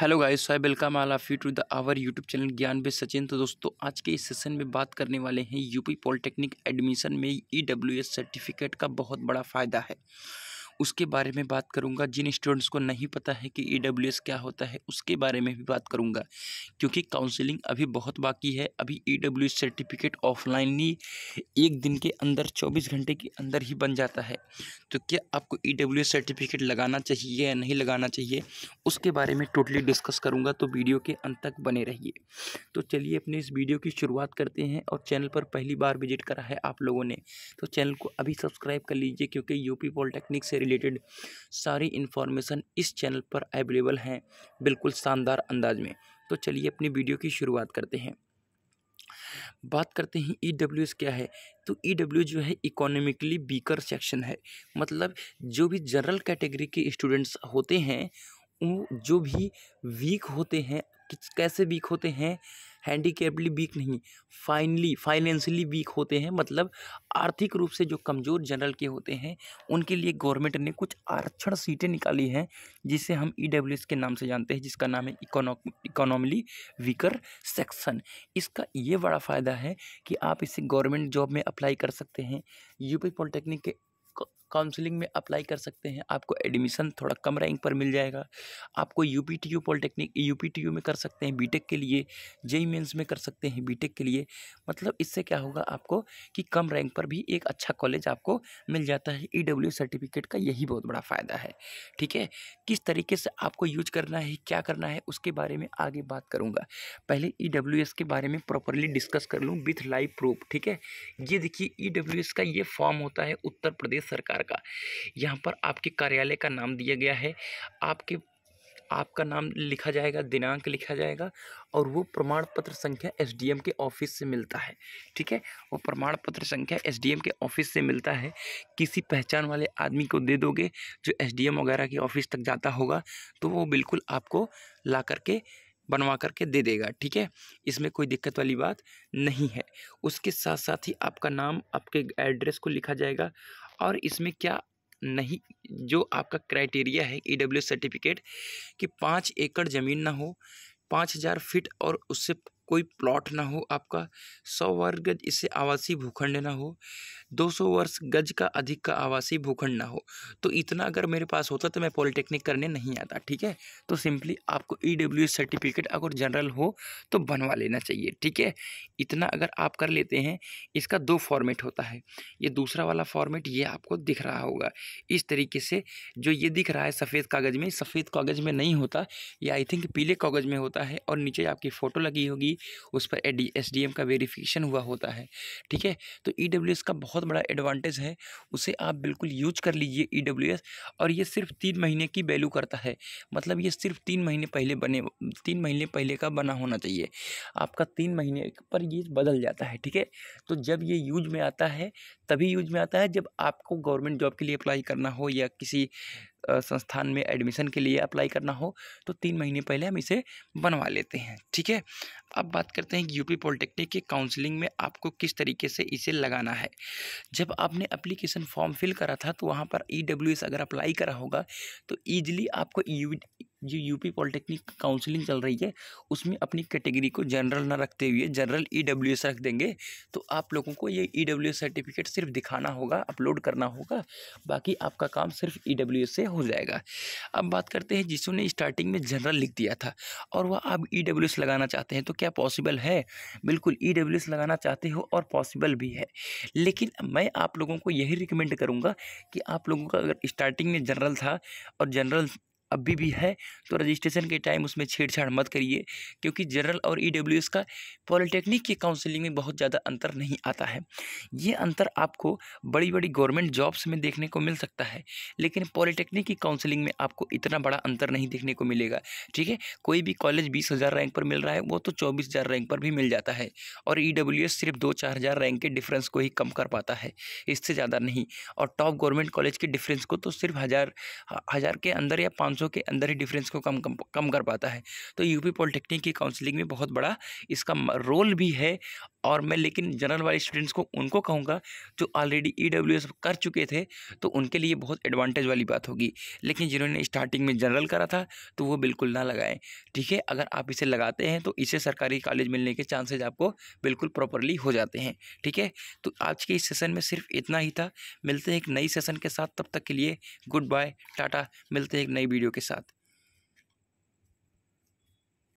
hello guys I welcome all of you to the our YouTube channel Gyan बे सचिन तो दोस्तों आज के इस सेशन में बात करने वाले हैं यूपी पॉलिटेक्निक एडमिशन में ईडब्ल्यूएस e सर्टिफिकेट का बहुत बड़ा फ़ायदा है उसके बारे में बात करूँगा जिन स्टूडेंट्स को नहीं पता है कि ई e क्या होता है उसके बारे में भी बात करूँगा क्योंकि काउंसलिंग अभी बहुत बाकी है अभी ई सर्टिफिकेट ऑफलाइन ही एक दिन के अंदर चौबीस घंटे के अंदर ही बन जाता है तो क्या आपको ई e सर्टिफिकेट लगाना चाहिए या नहीं लगाना चाहिए उसके बारे में टोटली डिस्कस करूँगा तो वीडियो के अंत तक बने रहिए तो चलिए अपने इस वीडियो की शुरुआत करते हैं और चैनल पर पहली बार विजिट करा है आप लोगों ने तो चैनल को अभी सब्सक्राइब कर लीजिए क्योंकि यूपी पॉलिटेक्निक से रिलेटेड सारी इन्फॉर्मेशन इस चैनल पर अवेलेबल हैं बिल्कुल शानदार अंदाज में तो चलिए अपनी वीडियो की शुरुआत करते हैं बात करते हैं ई e क्या है तो ई e जो है इकोनॉमिकली बीकर सेक्शन है मतलब जो भी जनरल कैटेगरी के स्टूडेंट्स होते हैं वो जो भी वीक होते हैं कैसे वीक होते हैं हैंडीकेपली वीक नहीं फाइनली फाइनेंशली वीक होते हैं मतलब आर्थिक रूप से जो कमज़ोर जनरल के होते हैं उनके लिए गवर्नमेंट ने कुछ आरक्षण सीटें निकाली हैं जिसे हम ई e के नाम से जानते हैं जिसका नाम है इकोनॉमली वीकर सेक्शन इसका ये बड़ा फ़ायदा है कि आप इसे गवर्नमेंट जॉब में अप्लाई कर सकते हैं यूपी पॉलिटेक्निक के काउंसलिंग में अप्लाई कर सकते हैं आपको एडमिशन थोड़ा कम रैंक पर मिल जाएगा आपको U P T U polytechnic U P T U में कर सकते हैं बी टेक के लिए जेई मेन्स e e में कर सकते हैं बी टेक के लिए मतलब इससे क्या होगा आपको कि कम रैंक पर भी एक अच्छा कॉलेज आपको मिल जाता है ई डब्ल्यू सर्टिफिकेट का यही बहुत बड़ा फ़ायदा है ठीक है किस तरीके से आपको यूज करना है क्या करना है उसके बारे में आगे बात करूँगा पहले ई डब्ल्यू एस के बारे में प्रॉपरली डिस्कस कर लूँ विथ लाइव प्रूफ ठीक है ये देखिए ई डब्ल्यू एस का ये फॉर्म होता है उत्तर प्रदेश सरकार का यहाँ पर आपके कार्यालय का नाम दिया गया है आपके आपका नाम लिखा जाएगा दिनांक लिखा जाएगा और वो प्रमाण पत्र संख्या एसडीएम के ऑफिस से मिलता है ठीक है वो प्रमाण पत्र संख्या एसडीएम के ऑफिस से मिलता है किसी पहचान वाले आदमी को दे दोगे जो एसडीएम वगैरह के ऑफिस तक जाता होगा तो वो बिल्कुल आपको ला करके बनवा करके दे देगा ठीक है इसमें कोई दिक्कत वाली बात नहीं है उसके साथ साथ ही आपका नाम आपके एड्रेस को लिखा जाएगा और इसमें क्या नहीं जो आपका क्राइटेरिया है ई डब्ल्यू सर्टिफिकेट कि पाँच एकड़ ज़मीन ना हो पाँच हज़ार फिट और उससे कोई प्लॉट ना हो आपका सौ वर्ग इससे आवासीय भूखंड ना हो 200 वर्ष गज का अधिक का आवासीय भूखंड ना हो तो इतना अगर मेरे पास होता तो मैं पॉलिटेक्निक करने नहीं आता ठीक है तो सिंपली आपको ई e सर्टिफिकेट अगर जनरल हो तो बनवा लेना चाहिए ठीक है इतना अगर आप कर लेते हैं इसका दो फॉर्मेट होता है ये दूसरा वाला फॉर्मेट ये आपको दिख रहा होगा इस तरीके से जो ये दिख रहा है सफ़ेद कागज़ में सफ़ेद कागज़ में नहीं होता ये आई थिंक पीले कागज़ में होता है और नीचे आपकी फ़ोटो लगी होगी उस पर एस का वेरीफिकेशन हुआ होता है ठीक है तो ई e का बहुत बहुत बड़ा एडवांटेज है उसे आप बिल्कुल यूज कर लीजिए ई e और ये सिर्फ तीन महीने की वैल्यू करता है मतलब ये सिर्फ तीन महीने पहले बने तीन महीने पहले का बना होना चाहिए आपका तीन महीने पर ये बदल जाता है ठीक है तो जब ये यूज में आता है तभी यूज में आता है जब आपको गवर्नमेंट जॉब के लिए अप्लाई करना हो या किसी संस्थान में एडमिशन के लिए अप्लाई करना हो तो तीन महीने पहले हम इसे बनवा लेते हैं ठीक है अब बात करते हैं यूपी पॉलिटेक्निक के काउंसलिंग में आपको किस तरीके से इसे लगाना है जब आपने अप्लीकेशन फॉर्म फिल करा था तो वहाँ पर ई e अगर अप्लाई करा होगा तो ईजिली आपको जो यूपी पॉलिटेक्निक काउंसलिंग चल रही है उसमें अपनी कैटेगरी को जनरल ना रखते हुए जनरल ई e रख देंगे तो आप लोगों को ये ई e सर्टिफिकेट सिर्फ दिखाना होगा अपलोड करना होगा बाकी आपका काम सिर्फ ई e से हो जाएगा अब बात करते हैं जिसों ने स्टार्टिंग में जनरल लिख दिया था और वह आप ई लगाना चाहते हैं तो क्या पॉसिबल है बिल्कुल ई लगाना चाहते हो और पॉसिबल भी है लेकिन मैं आप लोगों को यही रिकमेंड करूँगा कि आप लोगों का अगर स्टार्टिंग में जनरल था और जनरल अभी भी है तो रजिस्ट्रेशन के टाइम उसमें छेड़छाड़ मत करिए क्योंकि जनरल और ई e का पॉलिटेक्निक की काउंसिलिंग में बहुत ज़्यादा अंतर नहीं आता है ये अंतर आपको बड़ी बड़ी गवर्नमेंट जॉब्स में देखने को मिल सकता है लेकिन पॉलिटेक्निक की काउंसिलिंग में आपको इतना बड़ा अंतर नहीं देखने को मिलेगा ठीक है कोई भी कॉलेज बीस हज़ार रैंक पर मिल रहा है वो तो चौबीस हज़ार रैंक पर भी मिल जाता है और ई e सिर्फ दो चार हज़ार रैंक के डिफरेंस को ही कम कर पाता है इससे ज़्यादा नहीं और टॉप गवर्नमेंट कॉलेज के डिफरेंस को तो सिर्फ हज़ार हज़ार के अंदर या पाँच कॉलेजों के अंदर ही डिफरेंस को कम कम कम कर पाता है तो यूपी पॉलिटेक्निक की काउंसलिंग में बहुत बड़ा इसका रोल भी है और मैं लेकिन जनरल वाले स्टूडेंट्स को उनको कहूँगा जो ऑलरेडी ई e कर चुके थे तो उनके लिए बहुत एडवांटेज वाली बात होगी लेकिन जिन्होंने स्टार्टिंग में जनरल करा था तो वो बिल्कुल ना लगाएं ठीक है अगर आप इसे लगाते हैं तो इसे सरकारी कॉलेज मिलने के चांसेज आपको बिल्कुल प्रॉपरली हो जाते हैं ठीक है तो आज के इस सेसन में सिर्फ इतना ही था मिलते हैं एक नई सेसन के साथ तब तक के लिए गुड बाय टाटा मिलते हैं एक नई वीडियो के साथ